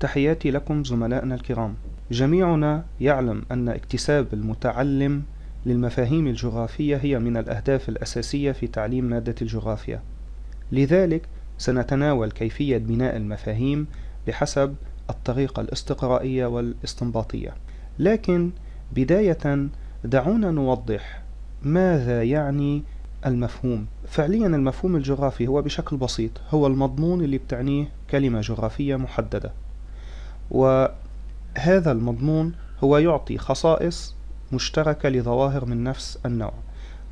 تحياتي لكم زملائنا الكرام جميعنا يعلم أن اكتساب المتعلم للمفاهيم الجغرافية هي من الأهداف الأساسية في تعليم مادة الجغرافيا لذلك سنتناول كيفية بناء المفاهيم بحسب الطريقة الاستقرائية والاستنباطية لكن بداية دعونا نوضح ماذا يعني المفهوم فعليا المفهوم الجغرافي هو بشكل بسيط هو المضمون اللي بتعنيه كلمة جغرافية محددة وهذا المضمون هو يعطي خصائص مشتركة لظواهر من نفس النوع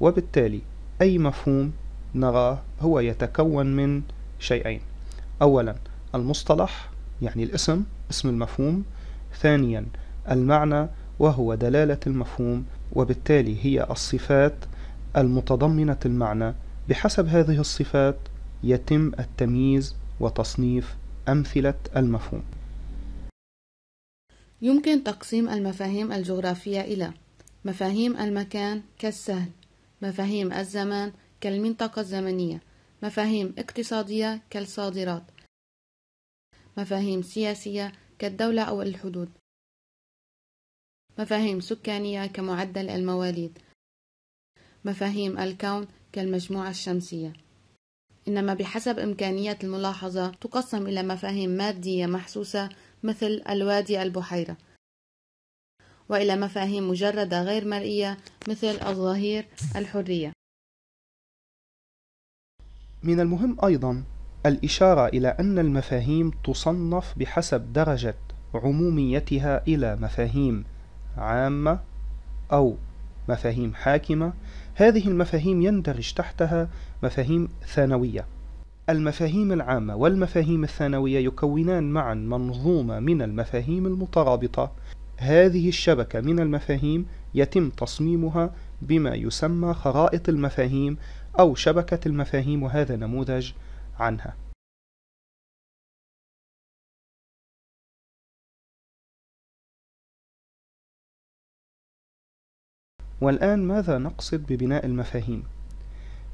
وبالتالي أي مفهوم نراه هو يتكون من شيئين أولا المصطلح يعني الاسم اسم المفهوم ثانيا المعنى وهو دلالة المفهوم وبالتالي هي الصفات المتضمنة المعنى بحسب هذه الصفات يتم التمييز وتصنيف أمثلة المفهوم يمكن تقسيم المفاهيم الجغرافية إلى مفاهيم المكان كالسهل مفاهيم الزمان كالمنطقة الزمنية مفاهيم اقتصادية كالصادرات مفاهيم سياسية كالدولة أو الحدود مفاهيم سكانية كمعدل المواليد مفاهيم الكون كالمجموعة الشمسية إنما بحسب إمكانية الملاحظة تقسم إلى مفاهيم مادية محسوسة مثل الوادي البحيرة وإلى مفاهيم مجردة غير مرئية مثل الظهير الحرية من المهم أيضا الإشارة إلى أن المفاهيم تصنف بحسب درجة عموميتها إلى مفاهيم عامة أو مفاهيم حاكمة هذه المفاهيم يندرج تحتها مفاهيم ثانوية المفاهيم العامة والمفاهيم الثانوية يكونان معا منظومة من المفاهيم المترابطة هذه الشبكة من المفاهيم يتم تصميمها بما يسمى خرائط المفاهيم أو شبكة المفاهيم وهذا نموذج عنها والآن ماذا نقصد ببناء المفاهيم؟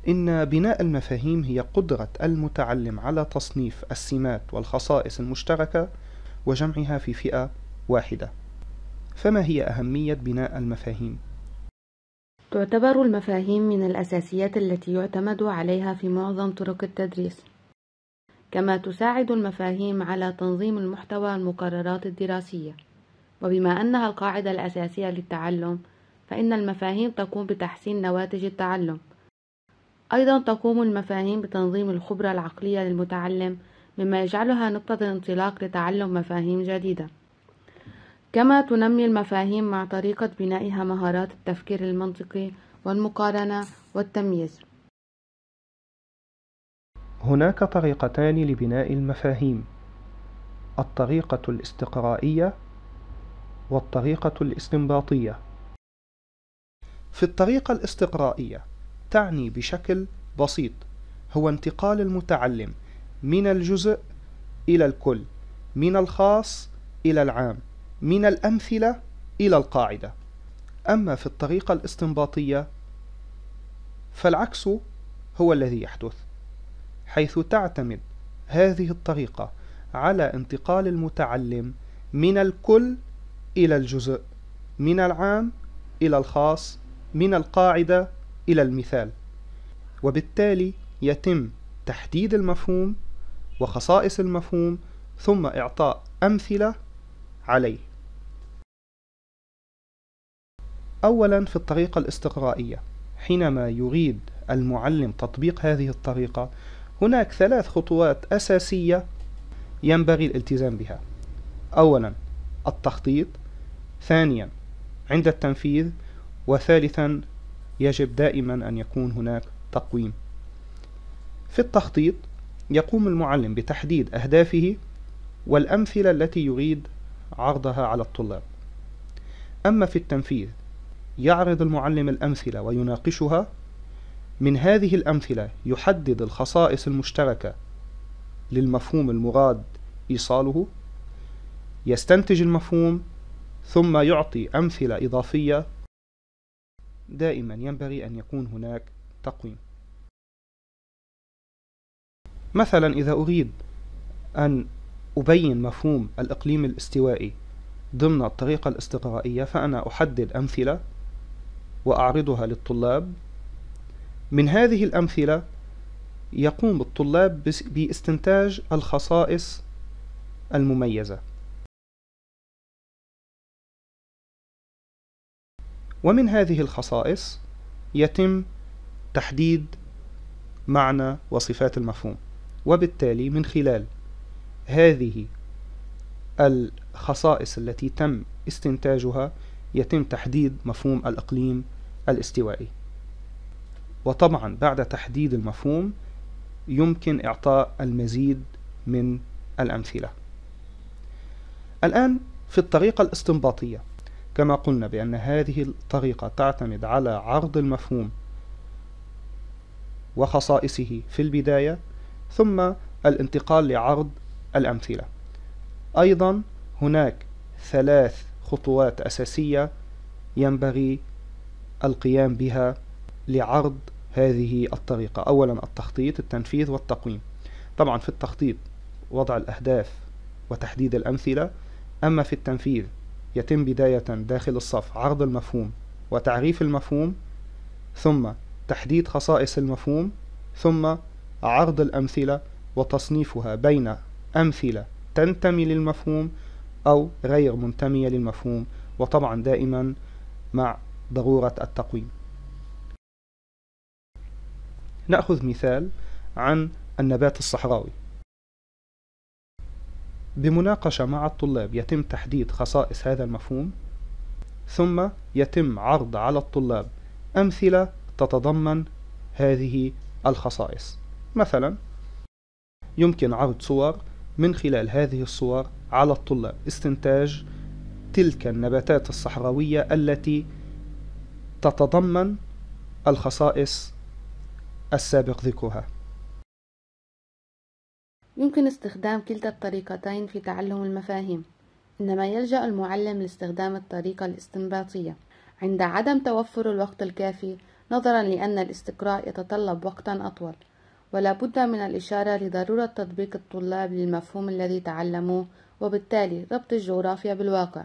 إن بناء المفاهيم هي قدرة المتعلم على تصنيف السمات والخصائص المشتركة وجمعها في فئة واحدة. فما هي أهمية بناء المفاهيم؟ تعتبر المفاهيم من الأساسيات التي يعتمد عليها في معظم طرق التدريس، كما تساعد المفاهيم على تنظيم المحتوى المقررات الدراسية، وبما أنها القاعدة الأساسية للتعلم، فإن المفاهيم تقوم بتحسين نواتج التعلم، أيضا تقوم المفاهيم بتنظيم الخبرة العقلية للمتعلم مما يجعلها نقطة انطلاق لتعلم مفاهيم جديدة كما تنمي المفاهيم مع طريقة بنائها مهارات التفكير المنطقي والمقارنة والتمييز هناك طريقتان لبناء المفاهيم الطريقة الاستقرائية والطريقة الاستنباطية في الطريقة الاستقرائية تعني بشكل بسيط هو انتقال المتعلم من الجزء إلى الكل من الخاص إلى العام من الأمثلة إلى القاعدة أما في الطريقة الاستنباطية فالعكس هو الذي يحدث حيث تعتمد هذه الطريقة على انتقال المتعلم من الكل إلى الجزء من العام إلى الخاص من القاعدة إلى المثال وبالتالي يتم تحديد المفهوم وخصائص المفهوم ثم إعطاء أمثلة عليه أولا في الطريقة الاستقرائية حينما يريد المعلم تطبيق هذه الطريقة هناك ثلاث خطوات أساسية ينبغي الالتزام بها أولا التخطيط ثانيا عند التنفيذ وثالثا يجب دائما أن يكون هناك تقويم في التخطيط يقوم المعلم بتحديد أهدافه والأمثلة التي يريد عرضها على الطلاب أما في التنفيذ يعرض المعلم الأمثلة ويناقشها من هذه الأمثلة يحدد الخصائص المشتركة للمفهوم المراد إيصاله يستنتج المفهوم ثم يعطي أمثلة إضافية دائما ينبغي أن يكون هناك تقويم مثلا إذا أريد أن أبين مفهوم الإقليم الاستوائي ضمن الطريقة الاستقرائية فأنا أحدد أمثلة وأعرضها للطلاب من هذه الأمثلة يقوم الطلاب باستنتاج الخصائص المميزة ومن هذه الخصائص يتم تحديد معنى وصفات المفهوم وبالتالي من خلال هذه الخصائص التي تم استنتاجها يتم تحديد مفهوم الإقليم الاستوائي وطبعا بعد تحديد المفهوم يمكن إعطاء المزيد من الأمثلة الآن في الطريقة الاستنباطية كما قلنا بأن هذه الطريقة تعتمد على عرض المفهوم وخصائصه في البداية ثم الانتقال لعرض الأمثلة أيضا هناك ثلاث خطوات أساسية ينبغي القيام بها لعرض هذه الطريقة أولا التخطيط التنفيذ والتقويم طبعا في التخطيط وضع الأهداف وتحديد الأمثلة أما في التنفيذ يتم بداية داخل الصف عرض المفهوم وتعريف المفهوم ثم تحديد خصائص المفهوم ثم عرض الأمثلة وتصنيفها بين أمثلة تنتمي للمفهوم أو غير منتمية للمفهوم وطبعا دائما مع ضرورة التقويم نأخذ مثال عن النبات الصحراوي بمناقشة مع الطلاب يتم تحديد خصائص هذا المفهوم ثم يتم عرض على الطلاب أمثلة تتضمن هذه الخصائص مثلا يمكن عرض صور من خلال هذه الصور على الطلاب استنتاج تلك النباتات الصحراوية التي تتضمن الخصائص السابق ذكرها يمكن استخدام كلتا الطريقتين في تعلم المفاهيم إنما يلجأ المعلم لاستخدام الطريقة الاستنباطية عند عدم توفر الوقت الكافي نظرا لأن الاستقراء يتطلب وقتا أطول ولا بد من الإشارة لضرورة تطبيق الطلاب للمفهوم الذي تعلموه وبالتالي ربط الجغرافيا بالواقع